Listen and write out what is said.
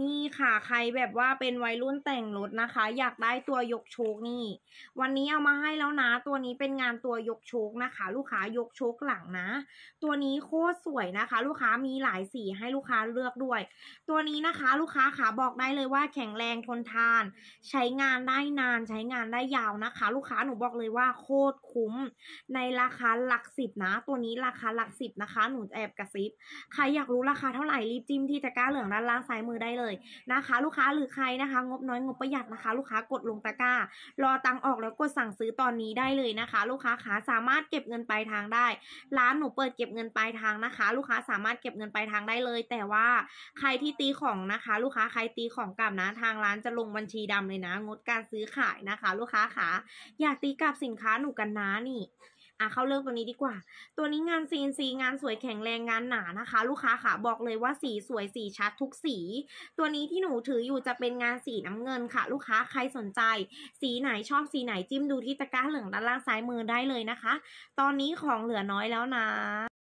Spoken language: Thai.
นี่ค่ะใครแบบว่าเป็นวัยรุ่นแต่งรถนะคะ อยากได้ตัวยกโชกนี่ วันนี้เอามาให้แล้วนะ ตัวนี้เป็นงานตัวยกโชกนะคะ ลูกค้ายกโชกหลังนะ ตัวนี้โคตรสวยนะคะ ลูกค้ามีหลายสีให้ลูกค้าเลือกด้วย ตัวนี้นะคะ ลูกค้าขาบอกได้เลยว่าแข็งแรงทนทาน ใช้งานได้นานใช้งานได้ยาวนะคะ ลูกค้าหนูบอกเลยว่า โคตรคุ้ม ในราคาหลักสิบนะ ตัวนี้ราคาหลักสิบนะคะ หนูแอบกระซิบใครอยากรู้ราคาเท่าไหร่รีบจิ้มที่ตะกร้าเหลืองด้านล่างซ้ายมือได้เลยยนะคะ ลูกค้าหรือใครนะคะ งบน้อยงบประหยัดนะคะ ลูกค้ากดลงตะกร้า รอตังออกแล้วกดสั่งซื้อตอนนี้ได้เลยนะคะ ลูกค้าขาสามารถเก็บเงินปลายทางได้ ร้านหนูเปิดเก็บเงินปลายทางนะคะ ลูกค้าสามารถเก็บเงินปลายทางได้เลย แต่ว่า ใครที่ตีของนะคะ ลูกค้าใครตีของกลับนะทางร้านจะลงบัญชีดำเลยนะ งดการซื้อขายนะคะ ลูกค้าขาอยากตีกลับสินค้าหนูกันนะนี่อ่ะ เข้าเรื่องตัวนี้ดีกว่า ตัวนี้งานนซีงานสวยแข็งแรงงานหนานะคะ ลูกค้าค่ะ บอกเลยว่าสีสวยสีชัดทุกสี ตัวนี้ที่หนูถืออยู่จะเป็นงานสีน้ำเงินค่ะ ลูกค้าใครสนใจ สีไหนชอบสีไหนจิ้มดูที่ตะกร้าเหลืองด้านล่างซ้ายมือได้เลยนะคะ ตอนนี้ของเหลือน้อยแล้วนะ